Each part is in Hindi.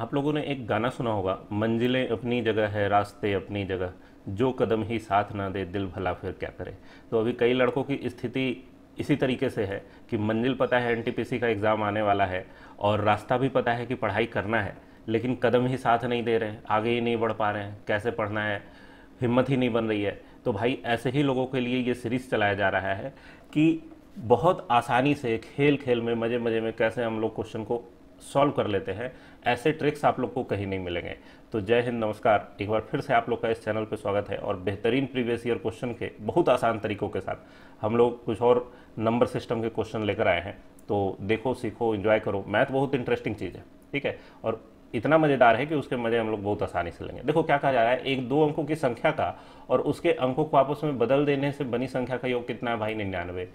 आप लोगों ने एक गाना सुना होगा मंजिलें अपनी जगह है रास्ते अपनी जगह जो कदम ही साथ ना दे दिल भला फिर क्या करे तो अभी कई लड़कों की स्थिति इसी तरीके से है कि मंजिल पता है एनटीपीसी का एग्ज़ाम आने वाला है और रास्ता भी पता है कि पढ़ाई करना है लेकिन कदम ही साथ नहीं दे रहे हैं आगे ही नहीं बढ़ पा रहे हैं कैसे पढ़ना है हिम्मत ही नहीं बन रही है तो भाई ऐसे ही लोगों के लिए ये सीरीज़ चलाया जा रहा है कि बहुत आसानी से खेल खेल में मज़े मज़े में कैसे हम लोग क्वेश्चन को सॉल्व कर लेते हैं ऐसे ट्रिक्स आप लोग को कहीं नहीं मिलेंगे तो जय हिंद नमस्कार एक बार फिर से आप लोग का इस चैनल पर स्वागत है और बेहतरीन प्रीवियस ईयर क्वेश्चन के बहुत आसान तरीकों के साथ हम लोग कुछ और नंबर सिस्टम के क्वेश्चन लेकर आए हैं तो देखो सीखो इन्जॉय करो मैथ बहुत इंटरेस्टिंग चीज़ है ठीक है और इतना मज़ेदार है कि उसके मज़े हम लोग बहुत आसानी से लेंगे देखो क्या कहा जा रहा है एक दो अंकों की संख्या का और उसके अंकों को आपस में बदल देने से बनी संख्या का योग कितना है भाई निन्यानवे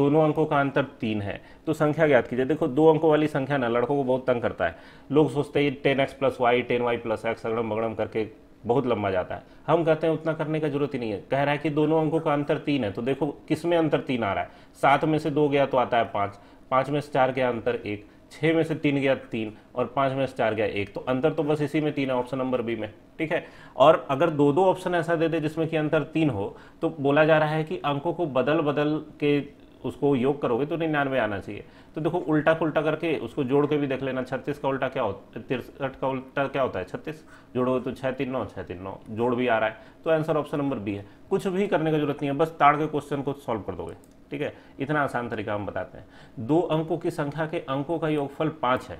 दोनों अंकों का अंतर तीन है तो संख्या ज्ञात कीजिए देखो दो अंकों वाली संख्या ना लड़कों को बहुत तंग करता है लोग सोचते हैं ten X plus Y ten Y plus X अगड़म बगड़म करके बहुत लंबा जाता है हम कहते हैं उतना करने का जरूरत ही नहीं है कह रहा है कि दोनों अंकों का अंतर तीन है तो देखो किस में अंतर तीन आ रहा है सात में से दो गया तो आता है पाँच पाँच में से चार गया अंतर एक छः में से तीन गया तीन और पाँच में से चार गया एक तो अंतर तो बस इसी में तीन है ऑप्शन नंबर बी में ठीक है और अगर दो दो ऑप्शन ऐसा दे दे जिसमें कि अंतर तीन हो तो बोला जा रहा है कि अंकों को बदल बदल के उसको योग करोगे तो निन्यानवे आना चाहिए तो देखो उल्टा पुलटा करके उसको जोड़ के भी देख लेना छत्तीस का उल्टा क्या होता तिरसठ का उल्टा क्या होता है छत्तीस जोड़ोगे तो छः तीन नौ छः तीन नौ जोड़ भी आ रहा है तो आंसर ऑप्शन नंबर बी है कुछ भी करने की जरूरत नहीं है बस ताड़ के क्वेश्चन को सॉल्व कर दोगे ठीक है इतना आसान तरीका हम बताते हैं दो अंकों की संख्या के अंकों का योगफल पाँच है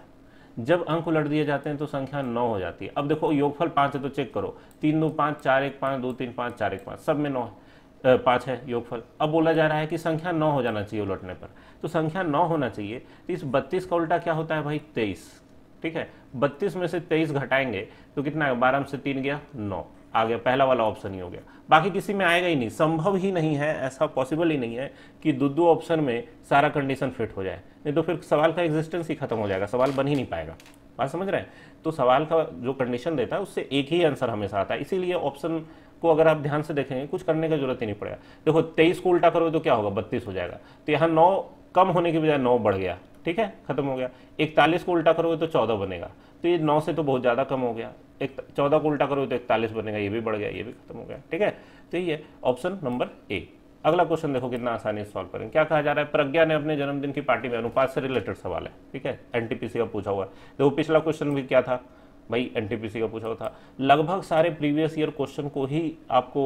जब अंक उलट दिए जाते हैं तो संख्या नौ हो जाती है अब देखो योगफल पाँच है तो चेक करो तीन दो पाँच चार एक पाँच दो तीन पाँच चार एक पाँच सब में नौ है पाँच है योगफल अब बोला जा रहा है कि संख्या नौ हो जाना चाहिए उलटने पर तो संख्या नौ होना चाहिए तो इस बत्तीस का उल्टा क्या होता है भाई तेईस ठीक है बत्तीस में से तेईस घटाएंगे तो कितना बारह में से तीन गया नौ आ गया पहला वाला ऑप्शन ही हो गया बाकी किसी में आएगा ही नहीं संभव ही नहीं है ऐसा पॉसिबल ही नहीं है कि दो दो ऑप्शन में सारा कंडीशन फिट हो जाए नहीं तो फिर सवाल का एग्जिस्टेंस ही खत्म हो जाएगा सवाल बन ही नहीं पाएगा बात समझ रहे हैं तो सवाल का जो कंडीशन देता है उससे एक ही आंसर हमेशा आता है इसीलिए ऑप्शन को अगर आप ध्यान से देखेंगे कुछ करने की जरूरत ही नहीं पड़ेगा देखो तेईस को उल्टा करोगे तो क्या होगा बत्तीस हो जाएगा तो यहाँ नौ कम होने की बजाय नौ बढ़ गया ठीक है खत्म हो गया इकतालीस को उल्टा करोगे तो चौदह बनेगा तो ये नौ से तो बहुत ज़्यादा कम हो गया एक चौदह को उल्टा करोगे तो इकतालीस बनेगा ये भी बढ़ गया ये भी खत्म हो गया ठीक है तो ये ऑप्शन नंबर ए अगला क्वेश्चन देखो कितना आसानी से सॉल्व करेंगे क्या कहा जा रहा है प्रज्ञा ने अपने जन्मदिन की पार्टी में अनुपात से रिलेटेड सवाल है ठीक है एनटीपीसी का पूछा हुआ है देखो पिछला क्वेश्चन भी क्या था भाई एन का पूछा था लगभग सारे प्रीवियस ईयर क्वेश्चन को ही आपको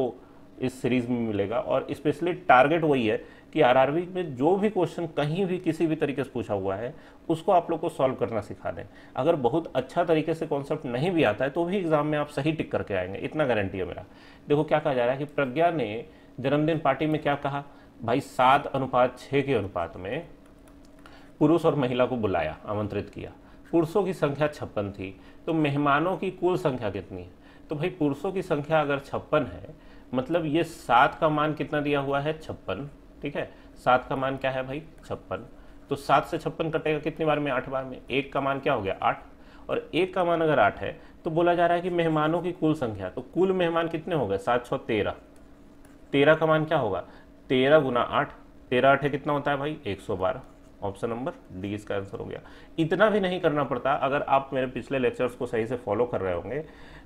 इस सीरीज में मिलेगा और स्पेशली टारगेट वही है कि आरआरबी में जो भी क्वेश्चन कहीं भी किसी भी तरीके से पूछा हुआ है उसको आप लोग को सॉल्व करना सिखा दें अगर बहुत अच्छा तरीके से कॉन्सेप्ट नहीं भी आता है तो भी एग्जाम में आप सही टिक करके आएंगे इतना गारंटी है मेरा देखो क्या कहा जा रहा है कि प्रज्ञा ने जन्मदिन पार्टी में क्या कहा भाई सात अनुपात छः के अनुपात में पुरुष और महिला को बुलाया आमंत्रित किया पुरुषों की संख्या छप्पन थी तो मेहमानों की कुल संख्या कितनी है तो भाई पुरुषों की संख्या अगर छप्पन है मतलब ये सात का मान कितना दिया हुआ है छप्पन ठीक है सात का मान क्या है भाई छप्पन तो सात से छप्पन कटेगा कितनी बार में आठ बार में एक का मान क्या हो गया आठ और एक का मान अगर आठ है तो बोला जा रहा है कि मेहमानों की कुल संख्या तो कुल मेहमान कितने हो गए सात सौ तेरह तेरह का मान क्या होगा तेरह गुना आठ तेरह आठ कितना होता है भाई एक सौ बारह ऑप्शन नंबर डी इसका आंसर हो गया इतना भी नहीं करना पड़ता अगर आप मेरे पिछले लेक्चर्स को सही से फॉलो कर रहे होंगे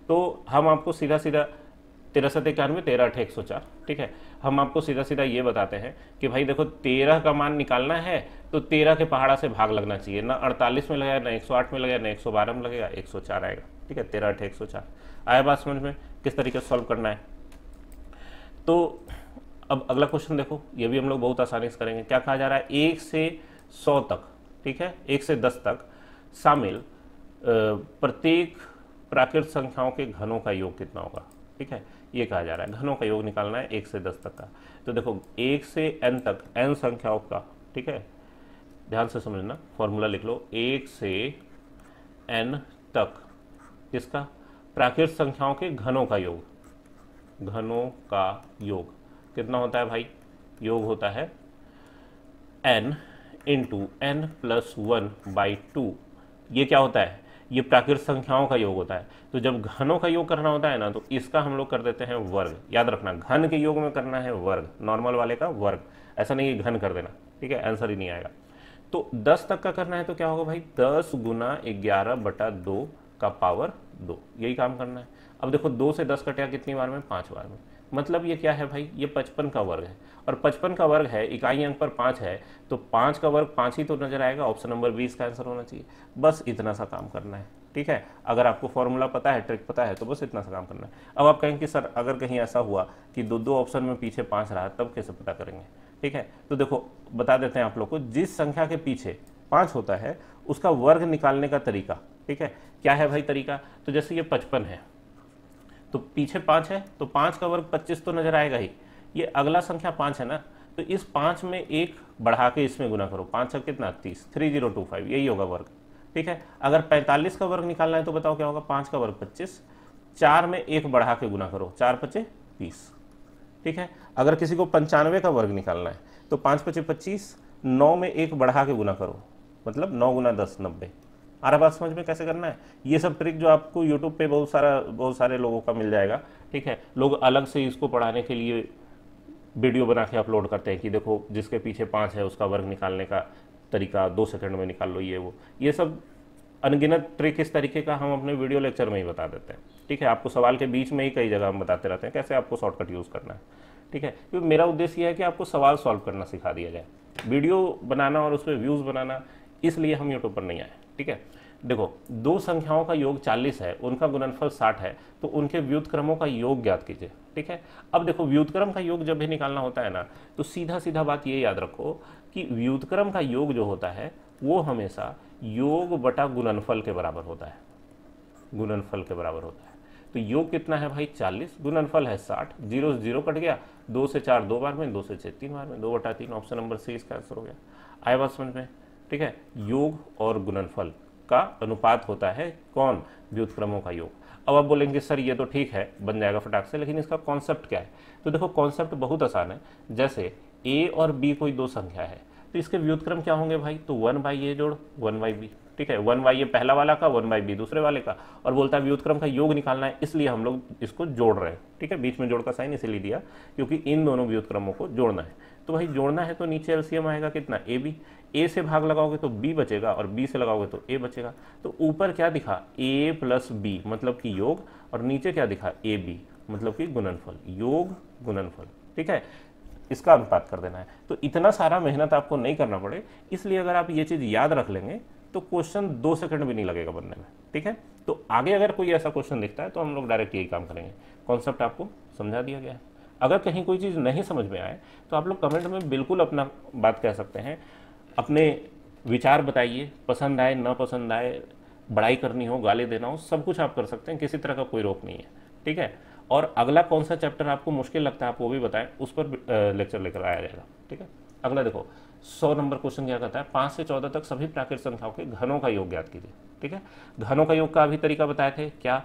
तो हम आपको सीधा सीधा तेरह सत इक्यानवे तेरह अठे एक सौ चार ठीक है हम आपको सीधा सीधा ये बताते हैं कि भाई देखो तेरह का मान निकालना है तो तेरह के पहाड़ा से भाग लगना चाहिए ना अड़तालीस में लगेगा ना एक सौ आठ में लगेगा ना एक सौ बारह में लगेगा एक सौ चार आएगा ठीक है तेरह अठ एक सौ चार आया बात समझ में किस तरीके से सॉल्व करना है तो अब अगला क्वेश्चन देखो ये भी हम लोग बहुत आसानी से करेंगे क्या कहा जा रहा है एक से सौ तक ठीक है एक से दस तक शामिल प्रत्येक प्राकृत संख्याओं के घनों का योग कितना होगा ठीक है ये कहा जा रहा है घनों का योग निकालना है एक से दस तक का तो देखो एक से एन तक एन संख्याओं का ठीक है ध्यान से समझना फॉर्मूला लिख लो एक से एन तक किसका प्राकृत संख्याओं के घनों का योग घनों का योग कितना होता है भाई योग होता है N into N plus one by two ये क्या होता है ये प्राकृत संख्याओं का योग होता है तो जब घनों का योग करना होता है ना तो इसका हम लोग कर देते हैं वर्ग याद रखना घन के योग में करना है वर्ग नॉर्मल वाले का वर्ग ऐसा नहीं घन कर देना ठीक है आंसर ही नहीं आएगा तो 10 तक का करना है तो क्या होगा भाई 10 गुना ग्यारह बटा दो का पावर दो यही काम करना है अब देखो दो से दस कटिया कितनी बार में पाँच बार में मतलब ये क्या है भाई ये पचपन का वर्ग है और पचपन का वर्ग है इकाई अंक पर पाँच है तो पाँच का वर्ग पाँच ही तो नज़र आएगा ऑप्शन नंबर बीस का आंसर होना चाहिए बस इतना सा काम करना है ठीक है अगर आपको फॉर्मूला पता है ट्रिक पता है तो बस इतना सा काम करना है अब आप कहेंगे सर अगर कहीं ऐसा हुआ कि दो दो ऑप्शन में पीछे पाँच रहा तब कैसे पता करेंगे ठीक है तो देखो बता देते हैं आप लोग को जिस संख्या के पीछे पाँच होता है उसका वर्ग निकालने का तरीका ठीक है क्या है भाई तरीका तो जैसे ये पचपन है तो पीछे पाँच है तो पाँच का वर्ग पच्चीस तो नजर आएगा ही ये अगला संख्या पाँच है ना तो इस पाँच में एक बढ़ा के इसमें गुना करो पाँच का कितना तीस थ्री जीरो टू फाइव यही होगा वर्ग ठीक है अगर पैंतालीस का वर्ग निकालना है तो बताओ क्या होगा पाँच का वर्ग पच्चीस चार में एक बढ़ा के गुना करो चार पचे तीस ठीक है अगर किसी को पंचानवे का वर्ग निकालना है तो पाँच पचे पच्चीस नौ में एक बढ़ा के गुना करो मतलब नौ गुना दस नब्बे आरा बात समझ में कैसे करना है ये सब ट्रिक जो आपको यूट्यूब पे बहुत सारा बहुत सारे लोगों का मिल जाएगा ठीक है लोग अलग से इसको पढ़ाने के लिए वीडियो बना के अपलोड करते हैं कि देखो जिसके पीछे पाँच है उसका वर्ग निकालने का तरीका दो सेकंड में निकाल लो ये वो ये सब अनगिनत ट्रिक इस तरीके का हम अपने वीडियो लेक्चर में ही बता देते हैं ठीक है आपको सवाल के बीच में ही कई जगह हम बताते रहते हैं कैसे आपको शॉर्टकट यूज़ करना है ठीक है क्योंकि मेरा उद्देश्य यह है कि आपको सवाल सॉल्व करना सिखा दिया जाए वीडियो बनाना और उस पर व्यूज़ बनाना इसलिए हम यूट्यूब पर नहीं आए ठीक है देखो दो संख्याओं का योग 40 है उनका गुणनफल 60 है तो उनके व्युतक्रमों का योग ज्ञात कीजिए ठीक है अब देखो व्युतक्रम का योग जब भी निकालना होता है ना तो सीधा सीधा बात ये याद रखो कि व्युतक्रम का योग जो होता है वो हमेशा योग बटा गुणनफल के बराबर होता है गुणनफल के बराबर होता है तो योग कितना है भाई चालीस गुणनफल है साठ जीरो जीरो कट गया दो से चार दो बार में दो से छः तीन बार में दो बटा ऑप्शन नंबर सी इसका आंसर हो गया आए बात समझ में ठीक है योग और गुणनफल का अनुपात होता है कौन व्युतक्रमों का योग अब आप बोलेंगे सर ये तो ठीक है बन जाएगा फटाक से लेकिन इसका कॉन्सेप्ट क्या है तो देखो कॉन्सेप्ट बहुत आसान है जैसे ए और बी कोई दो संख्या है तो इसके व्युतक्रम क्या होंगे भाई तो वन बाई ए जोड़ वन बाई बी ठीक है वन बाई ए पहला वाला का वन बाई बी दूसरे वाले का और बोलता है व्युतक्रम का योग निकालना है इसलिए हम लोग इसको जोड़ रहे हैं ठीक है बीच में जोड़ का साइन इसीलिए दिया क्योंकि इन दोनों व्युतक्रमों को जोड़ना है तो भाई जोड़ना है तो नीचे एलसीएम आएगा कितना ए बी ए से भाग लगाओगे तो बी बचेगा और बी से लगाओगे तो ए बचेगा तो ऊपर क्या दिखा ए प्लस बी मतलब कि योग और नीचे क्या दिखा ए बी मतलब कि गुणनफल योग गुणनफल ठीक है इसका अनुपात कर देना है तो इतना सारा मेहनत आपको नहीं करना पड़े इसलिए अगर आप ये चीज़ याद रख लेंगे तो क्वेश्चन दो सेकंड भी नहीं लगेगा बनने में ठीक है तो आगे अगर कोई ऐसा क्वेश्चन दिखता है तो हम लोग डायरेक्ट यही काम करेंगे कॉन्सेप्ट आपको समझा दिया गया है अगर कहीं कोई चीज़ नहीं समझ में आए तो आप लोग कमेंट में बिल्कुल अपना बात कह सकते हैं अपने विचार बताइए पसंद आए ना पसंद आए बड़ाई करनी हो गाली देना हो सब कुछ आप कर सकते हैं किसी तरह का कोई रोक नहीं है ठीक है और अगला कौन सा चैप्टर आपको मुश्किल लगता है आप वो भी बताएं उस पर लेक्चर लेकर आया जाएगा ठीक है अगला देखो सौ नंबर क्वेश्चन क्या कहता है पाँच से चौदह तक सभी प्राकृतिक संख्याओं के घनों का योग ज्ञात कीजिए ठीक है घनों का योग का अभी तरीका बताए थे क्या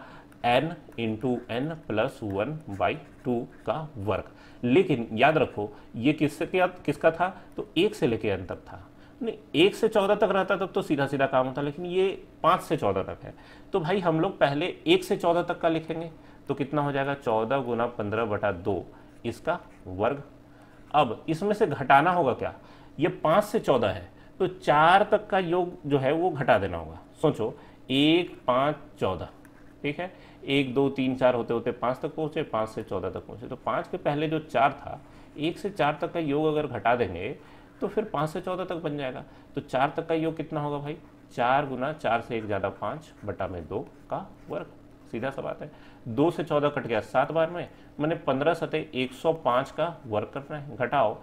N into N plus one by two का वर्ग लेकिन याद रखो ये किससे क्या किसका था तो एक से लेके एन तक था नहीं एक से चौदह तक रहता तब तो सीधा सीधा काम होता लेकिन ये पाँच से चौदह तक है तो भाई हम लोग पहले एक से चौदह तक का लिखेंगे तो कितना हो जाएगा चौदह गुना पंद्रह बटा दो इसका वर्ग अब इसमें से घटाना होगा क्या ये पाँच से चौदह है तो चार तक का योग जो है वो घटा देना होगा सोचो एक पाँच चौदह ठीक है एक दो तीन चार होते होते पाँच तक पहुँचे पाँच से चौदह तक पहुँचे तो पाँच के पहले जो चार था एक से चार तक का योग अगर घटा देंगे तो फिर पाँच से चौदह तक बन जाएगा तो चार तक का योग कितना होगा भाई चार गुना चार से एक ज़्यादा पाँच बटा में दो का वर्ग सीधा सा बात है दो से चौदह कट गया सात बार में मैंने पंद्रह सतह एक सौ पाँच का वर्ग करना है घटाओ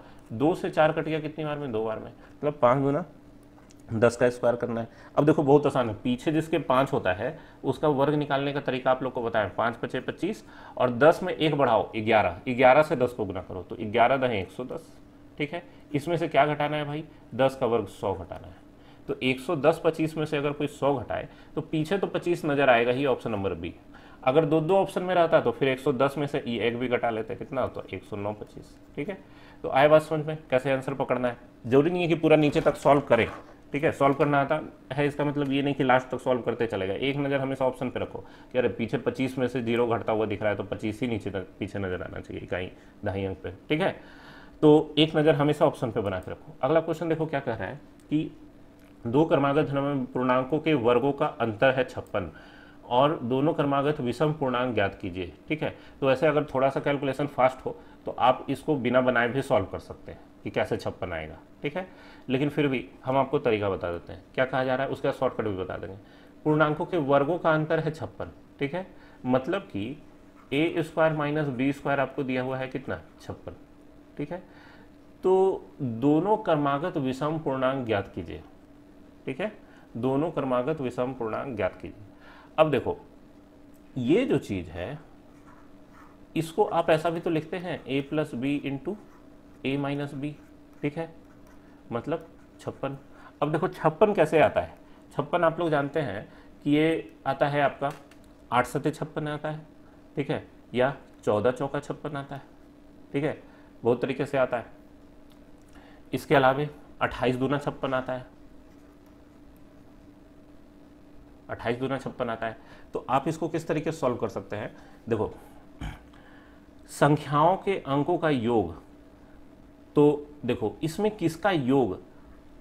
दो से चार कट गया कितनी बार में दो बार में मतलब पाँच गुना दस का स्क्वायर करना है अब देखो बहुत आसान है पीछे जिसके पाँच होता है उसका वर्ग निकालने का तरीका आप लोग को बताएं पाँच पचे पच्चीस और दस में एक बढ़ाओ ग्यारह ग्यारह से दस को गुना करो तो ग्यारह दहें एक सौ दस ठीक है इसमें से क्या घटाना है भाई दस का वर्ग सौ घटाना है तो एक सौ दस पच्चीस में से अगर कोई सौ घटाए तो पीछे तो पच्चीस नज़र आएगा ही ऑप्शन नंबर बी अगर दो दो ऑप्शन में रहता तो फिर दस में से ये e एक भी घटा लेते कितना होता है एक सौ नौ पच्चीस ठीक है तो आए बात समझ में कैसे आंसर पकड़ना है जरूरी नहीं है कि पूरा नीचे तक सॉल्व करें ठीक है सॉल्व करना आता है इसका मतलब ये नहीं कि लास्ट तक सॉल्व करते चले गए एक नज़र हमेशा ऑप्शन पे रखो कि अरे पीछे 25 में से जीरो घटता हुआ दिख रहा है तो 25 ही नीचे पीछे नज़र आना चाहिए इकाई दहाई अंक पे ठीक है तो एक नज़र हमेशा ऑप्शन पे बना के रखो अगला क्वेश्चन देखो क्या कह रहा है कि दो क्रमागत पूर्णांकों के वर्गों का अंतर है छप्पन और दोनों क्रमागत विषम पूर्णांक ज्ञात कीजिए ठीक है तो ऐसे अगर थोड़ा सा कैलकुलेशन फास्ट हो तो आप इसको बिना बनाए भी सॉल्व कर सकते हैं कि कैसे छप्पन आएगा ठीक है लेकिन फिर भी हम आपको तरीका बता देते हैं क्या कहा जा रहा है उसका शॉर्टकट भी बता देंगे पूर्णांकों के वर्गों का अंतर है छप्पन ठीक है मतलब कि A square minus B square आपको दिया हुआ है कितना छप्पन ठीक है तो दोनों कर्मागत विषम पूर्णांक ज्ञात कीजिए ठीक है दोनों कर्मागत विषम पूर्णांक ज्ञात कीजिए अब देखो ये जो चीज़ है इसको आप ऐसा भी तो लिखते हैं A plus B into A minus B ठीक है मतलब छप्पन अब देखो छप्पन कैसे आता है छप्पन आप लोग जानते हैं कि ये आता है आपका आठ सत्य छप्पन आता है ठीक है या चौदह चौका छप्पन आता है ठीक है बहुत तरीके से आता है इसके अलावा अट्ठाईस दूना छप्पन आता है अट्ठाईस दूना छप्पन आता है तो आप इसको किस तरीके से सॉल्व कर सकते हैं देखो संख्याओं के अंकों का योग तो देखो इसमें किसका योग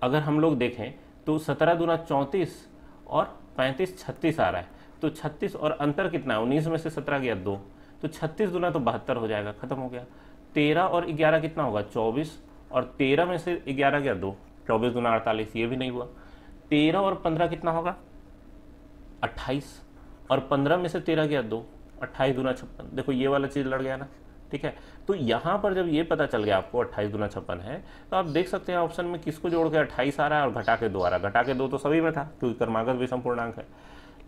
अगर हम लोग देखें तो सत्रह दुना चौंतीस और पैंतीस छत्तीस आ रहा है तो छत्तीस और अंतर कितना है उन्नीस में से सत्रह गया दो तो छत्तीस दुना तो बहत्तर हो जाएगा खत्म हो गया तेरह और ग्यारह कितना होगा चौबीस और तेरह में से ग्यारह गया दो चौबीस दुना अड़तालीस ये भी नहीं हुआ तेरह और पंद्रह कितना होगा अट्ठाईस और पंद्रह में से तेरह गया दो अट्ठाईस दुना छप्पन देखो ये वाला चीज़ लड़ गया ना ठीक है तो यहाँ पर जब ये पता चल गया आपको अट्ठाईस गुना छप्पन है तो आप देख सकते हैं ऑप्शन में किसको जोड़ के अट्ठाईस आ रहा है और घटा के दो आ रहा है घटा के दो तो सभी में था क्योंकि कर्मागत भी संपूर्णांक है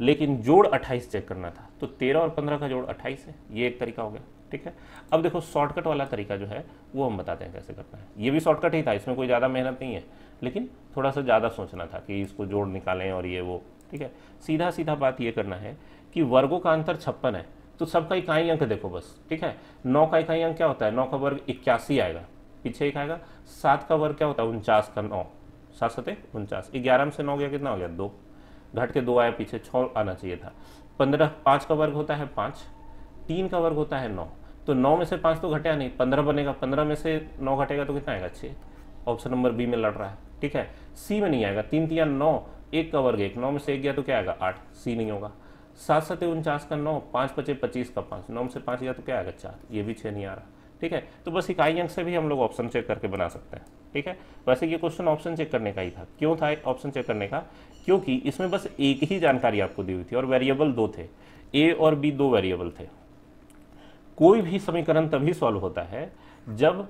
लेकिन जोड़ अट्ठाईस चेक करना था तो तेरह और पंद्रह का जोड़ अट्ठाईस है ये एक तरीका हो गया ठीक है अब देखो शॉर्टकट वाला तरीका जो है वो हम बताते हैं कैसे करना है ये भी शॉर्टकट ही था इसमें कोई ज़्यादा मेहनत नहीं है लेकिन थोड़ा सा ज़्यादा सोचना था कि इसको जोड़ निकालें और ये वो ठीक है सीधा सीधा बात ये करना है कि वर्गों का अंतर छप्पन है तो सबका इकाई अंक देखो बस ठीक है नौ का इकाई अंक क्या होता है नौ का वर्ग इक्यासी आएगा पीछे एक आएगा सात का वर्ग क्या होता है उनचास का नौ सात सतह उनचास ग्यारह में से नौ गया कितना हो गया दो घट के दो आया पीछे छ आना चाहिए था पंद्रह पाँच का वर्ग होता है पाँच तीन का वर्ग होता है नौ तो नौ में से पाँच तो घटे नहीं पंद्रह बनेगा पंद्रह में से नौ घटेगा तो कितना आएगा छः ऑप्शन नंबर बी में लड़ रहा है ठीक है सी में नहीं आएगा तीन तीन नौ एक का वर्ग एक नौ में से एक गया तो क्या आएगा आठ सी नहीं होगा सात सत्य उनचास का नौ पाँच पचे पच्चीस का पाँच नौ से पाँच या तो क्या आएगा चार ये भी छः नहीं आ रहा ठीक है तो बस इकाई अंक से भी हम लोग ऑप्शन चेक करके बना सकते हैं ठीक है वैसे ये क्वेश्चन ऑप्शन चेक करने का ही था क्यों था ऑप्शन चेक करने का क्योंकि इसमें बस एक ही जानकारी आपको दी हुई थी और वेरिएबल दो थे ए और बी दो वेरिएबल थे कोई भी समीकरण तभी सॉल्व होता है जब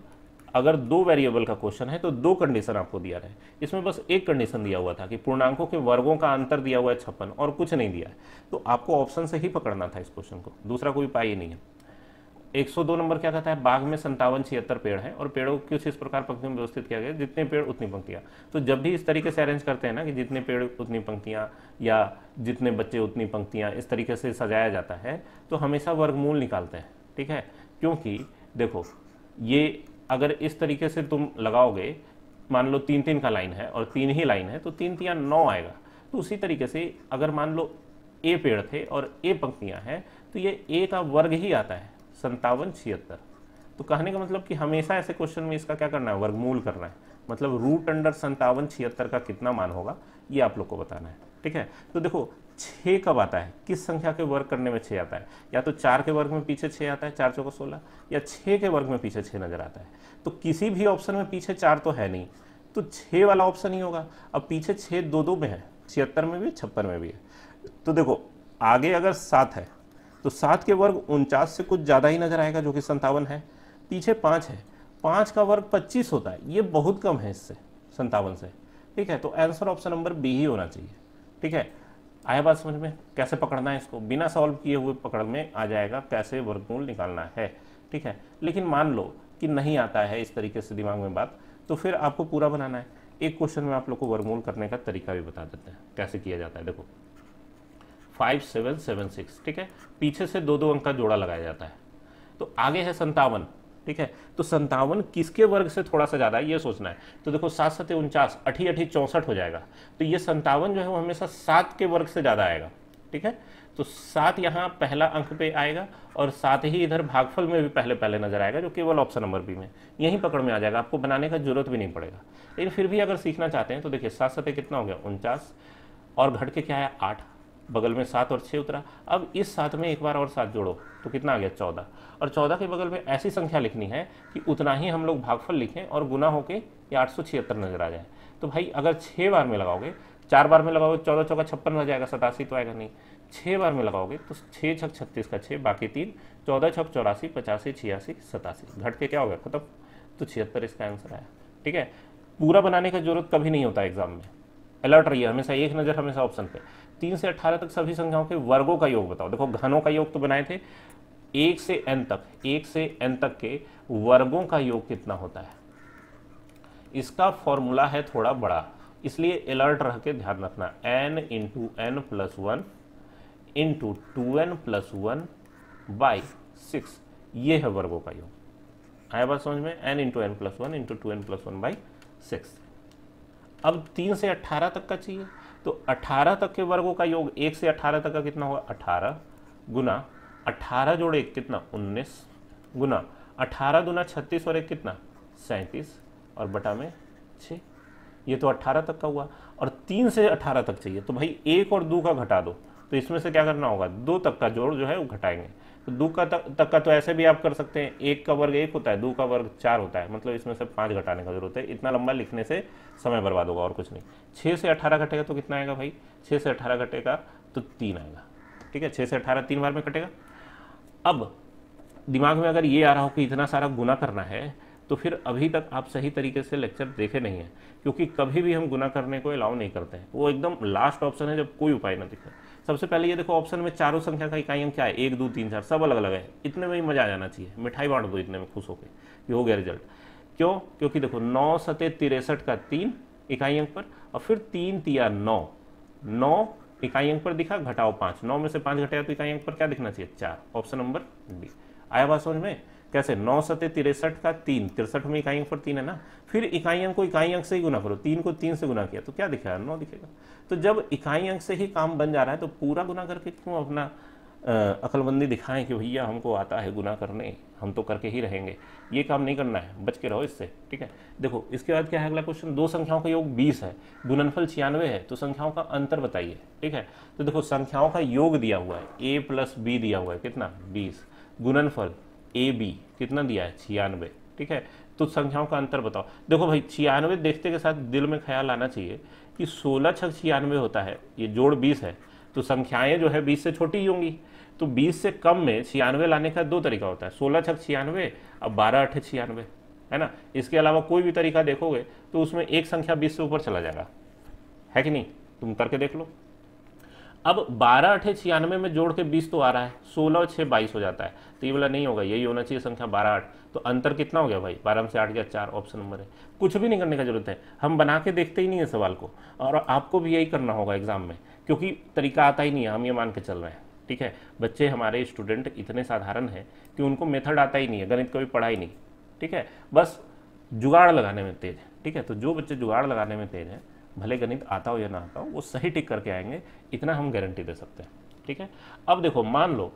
अगर दो वेरिएबल का क्वेश्चन है तो दो कंडीशन आपको दिया रहे इसमें बस एक कंडीशन दिया हुआ था कि पूर्णांकों के वर्गों का अंतर दिया हुआ है छप्पन और कुछ नहीं दिया है तो आपको ऑप्शन से ही पकड़ना था इस क्वेश्चन को दूसरा कोई उपाय ही नहीं है 102 नंबर क्या कहता है बाघ में संतावन छिहत्तर पेड़ हैं और पेड़ों को किस इस प्रकार पंक्तियों में व्यवस्थित किया गया जितने पेड़ उतनी पंक्तियाँ तो जब भी इस तरीके से अरेंज करते हैं ना कि जितने पेड़ उतनी पंक्तियाँ या जितने बच्चे उतनी पंक्तियाँ इस तरीके से सजाया जाता है तो हमेशा वर्गमूल निकालते हैं ठीक है क्योंकि देखो ये अगर इस तरीके से तुम लगाओगे मान लो तीन तीन का लाइन है और तीन ही लाइन है तो तीन तीन नौ आएगा तो उसी तरीके से अगर मान लो ए पेड़ थे और ए पंक्तियाँ हैं तो ये ए का वर्ग ही आता है संतावन छिहत्तर तो कहने का मतलब कि हमेशा ऐसे क्वेश्चन में इसका क्या करना है वर्गमूल करना है मतलब रूट अंडर संतावन छिहत्तर का कितना मान होगा ये आप लोग को बताना है ठीक है तो देखो छः कब आता है किस संख्या के वर्ग करने में छः आता है या तो चार के वर्ग में पीछे छः आता है चार चौका सोलह या छः के वर्ग में पीछे छः नज़र आता है तो किसी भी ऑप्शन में पीछे चार तो है नहीं तो छः वाला ऑप्शन ही होगा अब पीछे छः दो दो में है छिहत्तर में भी छप्पन में भी है तो देखो आगे अगर सात है तो सात के वर्ग उनचास से कुछ ज़्यादा ही नज़र आएगा जो कि संतावन है पीछे पाँच है पाँच का वर्ग पच्चीस होता है ये बहुत कम है इससे संतावन से ठीक है तो आंसर ऑप्शन नंबर बी ही होना चाहिए ठीक है आया बात समझ में कैसे पकड़ना है इसको बिना सॉल्व किए हुए पकड़ में आ जाएगा कैसे वर्गमूल निकालना है ठीक है लेकिन मान लो कि नहीं आता है इस तरीके से दिमाग में बात तो फिर आपको पूरा बनाना है एक क्वेश्चन में आप लोग को वर्गमूल करने का तरीका भी बता देते हैं कैसे किया जाता है देखो फाइव सेवन सेवन सिक्स ठीक है पीछे से दो दो अंक का जोड़ा लगाया जाता है तो आगे है संतावन ठीक है तो संतावन किसके वर्ग से थोड़ा सा ज़्यादा है ये सोचना है तो देखो सात सत्य उनचास अठी अठी चौंसठ हो जाएगा तो ये संतावन जो है वो हमेशा सात के वर्ग से ज़्यादा आएगा ठीक है तो सात यहाँ पहला अंक पे आएगा और साथ ही इधर भागफल में भी पहले पहले नजर आएगा जो केवल ऑप्शन नंबर बी में यहीं पकड़ में आ जाएगा आपको बनाने का जरूरत भी नहीं पड़ेगा लेकिन फिर भी अगर सीखना चाहते हैं तो देखिए सात सत्य कितना हो गया उनचास और घट के क्या है आठ बगल में सात और छः उतरा अब इस सात में एक बार और सात जोड़ो तो कितना आ गया चौदह और चौदह के बगल में ऐसी संख्या लिखनी है कि उतना ही हम लोग भागफल लिखें और गुना होके ये आठ सौ छिहत्तर नजर आ जाए तो भाई अगर छः बार में लगाओगे चार बार में लगाओगे चौदह चौका छप्पन हो जाएगा सतासी तो आएगा नहीं छः बार में लगाओगे तो छः छक छत्तीस का छः बाकी तीन चौदह छक चौरासी पचासी छियासी सतासी घट के क्या हो गया खत्म तो छिहत्तर इसका आंसर आया ठीक है पूरा बनाने का जरूरत कभी नहीं होता एग्जाम में अलर्ट रहिए हमेशा एक नज़र हमेशा ऑप्शन पे तीन से अठारह तक सभी संख्याओं के वर्गों का योग बताओ देखो घनों का योग तो बनाए थे एक से एन तक एक से एन तक के वर्गों का योग कितना होता है इसका फॉर्मूला है थोड़ा बड़ा इसलिए अलर्ट रह के ध्यान रखना N into N plus one into two N plus one by six ये है वर्गों का योग आया बात समझ में N into N plus one into two N plus one by six अब तीन से अट्ठारह तक का चाहिए तो 18 तक के वर्गों का योग एक से 18 तक का कितना होगा 18 गुना 18 जोड़ एक कितना 19 गुना 18 गुना 36 और एक कितना 37 और बटा में छ ये तो 18 तक का हुआ और तीन से 18 तक चाहिए तो भाई एक और दो का घटा दो तो इसमें से क्या करना होगा दो तक का जोड़ जो है वो घटाएंगे तो दो का तक, का तो ऐसे भी आप कर सकते हैं एक का वर्ग एक होता है दो का वर्ग चार होता है मतलब इसमें से पाँच घटाने का जरूरत है इतना लंबा लिखने से समय बर्बाद होगा और कुछ नहीं छः से अठारह घटेगा तो कितना आएगा भाई छः से अठारह घटेगा तो तीन आएगा ठीक है छः से अठारह तीन बार में कटेगा अब दिमाग में अगर ये आ रहा हो कि इतना सारा गुना करना है तो फिर अभी तक आप सही तरीके से लेक्चर देखे नहीं हैं क्योंकि कभी भी हम गुना करने को अलाउ नहीं करते हैं वो एकदम लास्ट ऑप्शन है जब कोई उपाय ना दिखा सबसे पहले ये देखो ऑप्शन में चारों संख्या का इकाई क्या है एक दो तीन चार सब अलग अलग है इतने में ही मजा आ जाना चाहिए मिठाई बांट दो इतने में खुश होकर ये हो गया रिजल्ट क्यों क्योंकि देखो नौ सतह तिरसठ का तीन इकाई अंक पर और फिर तीन तिया नौ नौ इकाई अंक पर दिखा घटाओ पांच नौ में से पांच घटाया तो इकाई अंक पर क्या दिखना चाहिए चार ऑप्शन नंबर बी आया बात समझ में कैसे नौ सते तिरसठ का तीन तिरसठ में इकाई अंक पर तीन है ना फिर इकाई अंक को इकाई अंक से ही गुना करो तीन को तीन से गुना किया तो क्या दिखेगा नौ दिखेगा तो जब इकाई अंक से ही काम बन जा रहा है तो पूरा गुना करके क्यों अपना अकलबंदी दिखाएं कि भैया हमको आता है गुना करने हम तो करके ही रहेंगे ये काम नहीं करना है बच के रहो इससे ठीक है देखो इसके बाद क्या है अगला क्वेश्चन दो संख्याओं का योग 20 है गुणनफल छियानवे है तो संख्याओं का अंतर बताइए ठीक है तो देखो संख्याओं का योग दिया हुआ है ए प्लस बी दिया हुआ है कितना बीस गुणनफल ए बी कितना दिया है छियानवे ठीक है तो संख्याओं का अंतर बताओ देखो भाई छियानवे देखते के साथ दिल में ख्याल आना चाहिए कि सोलह छः छियानवे होता है ये जोड़ बीस है तो संख्याएं जो है बीस से छोटी ही होंगी तो बीस से कम में छियानवे लाने का दो तरीका होता है सोलह छः छियानवे और बारह अठे छियानवे है ना इसके अलावा कोई भी तरीका देखोगे तो उसमें एक संख्या बीस से ऊपर चला जाएगा है कि नहीं तुम करके देख लो अब बारह अठे छियानवे में जोड़ के बीस तो आ रहा है सोलह और छः बाईस हो जाता है तो ये वाला नहीं होगा यही होना चाहिए संख्या बारह आठ तो अंतर कितना हो गया भाई बारह में से आठ गया चार ऑप्शन नंबर है कुछ भी नहीं करने का जरूरत है हम बना के देखते ही नहीं है सवाल को और आपको भी यही करना होगा एग्जाम में क्योंकि तरीका आता ही नहीं है हम ये मान के चल रहे हैं ठीक है बच्चे हमारे स्टूडेंट इतने साधारण हैं कि उनको मेथड आता ही नहीं है गणित कभी पढ़ा ही नहीं ठीक है बस जुगाड़ लगाने में तेज है ठीक है तो जो बच्चे जुगाड़ लगाने में तेज हैं भले गणित आता हो या ना आता हो वो सही टिक करके आएंगे इतना हम गारंटी दे सकते हैं ठीक है अब देखो मान लो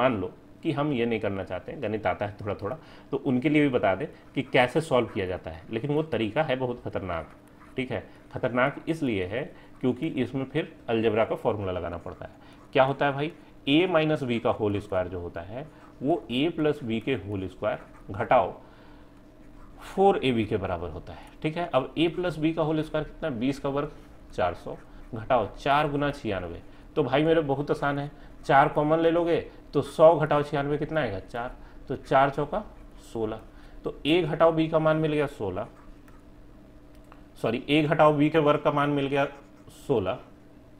मान लो कि हम ये नहीं करना चाहते हैं गणित आता है थोड़ा थोड़ा तो उनके लिए भी बता दें कि कैसे सॉल्व किया जाता है लेकिन वो तरीका है बहुत खतरनाक ठीक है खतरनाक इसलिए है क्योंकि इसमें फिर अलजबरा का फॉर्मूला लगाना पड़ता है क्या होता है भाई ए माइनस बी का होल स्क्वायर जो होता है वो ए प्लस बी के होल स्क्वायर घटाओ फोर ए बी के बराबर होता है ठीक है अब ए प्लस बी का होल स्क्वायर कितना बीस का वर्ग चार सौ घटाओ चार गुना छियानवे तो भाई मेरे बहुत आसान है चार कॉमन ले लोगे तो सौ घटाओ छियानवे कितना आएगा चार तो चार चौका सोलह तो ए घटाओ बी का मान मिल गया सोलह सॉरी ए घटाओ बी के वर्ग का मान मिल गया सोलह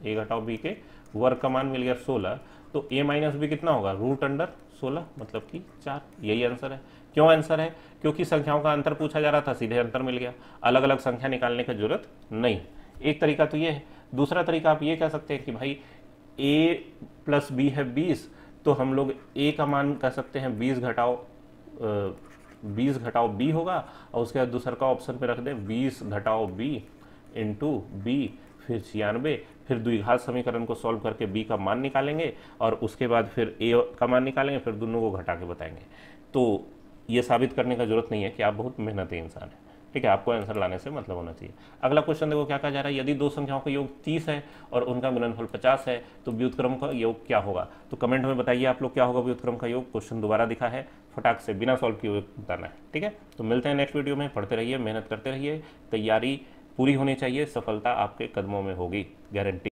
ए घटाओ बी के वर्ग का मान मिल गया सोलह तो ए माइनस बी कितना होगा रूट अंडर सोलह मतलब कि चार यही आंसर है क्यों आंसर है क्योंकि संख्याओं का अंतर पूछा जा रहा था सीधे अंतर मिल गया अलग अलग संख्या निकालने की जरूरत नहीं एक तरीका तो ये है दूसरा तरीका आप ये कह सकते हैं कि भाई ए प्लस बी है बीस तो हम लोग ए का मान कह सकते हैं बीस घटाओ बीस घटाओ बी होगा और उसके बाद दूसरा का ऑप्शन पे रख दें बीस घटाओ बी इंटू बी फिर छियानवे फिर द्विघात समीकरण को सॉल्व करके बी का मान निकालेंगे और उसके बाद फिर ए का मान निकालेंगे फिर दोनों को घटा के बताएंगे तो ये साबित करने का जरूरत नहीं है कि आप बहुत मेहनती इंसान हैं ठीक है आपको आंसर लाने से मतलब होना चाहिए अगला क्वेश्चन देखो क्या कहा जा रहा है यदि दो संख्याओं का योग तीस है और उनका मिलनफल पचास है तो व्युतक्रम का योग क्या होगा तो कमेंट में बताइए आप लोग क्या होगा व्युतक्रम का योग क्वेश्चन दोबारा दिखा है फटाक से बिना सॉल्व किए बताना है ठीक है तो मिलते हैं नेक्स्ट वीडियो में पढ़ते रहिए मेहनत करते रहिए तैयारी पूरी होनी चाहिए सफलता आपके कदमों में होगी गारंटी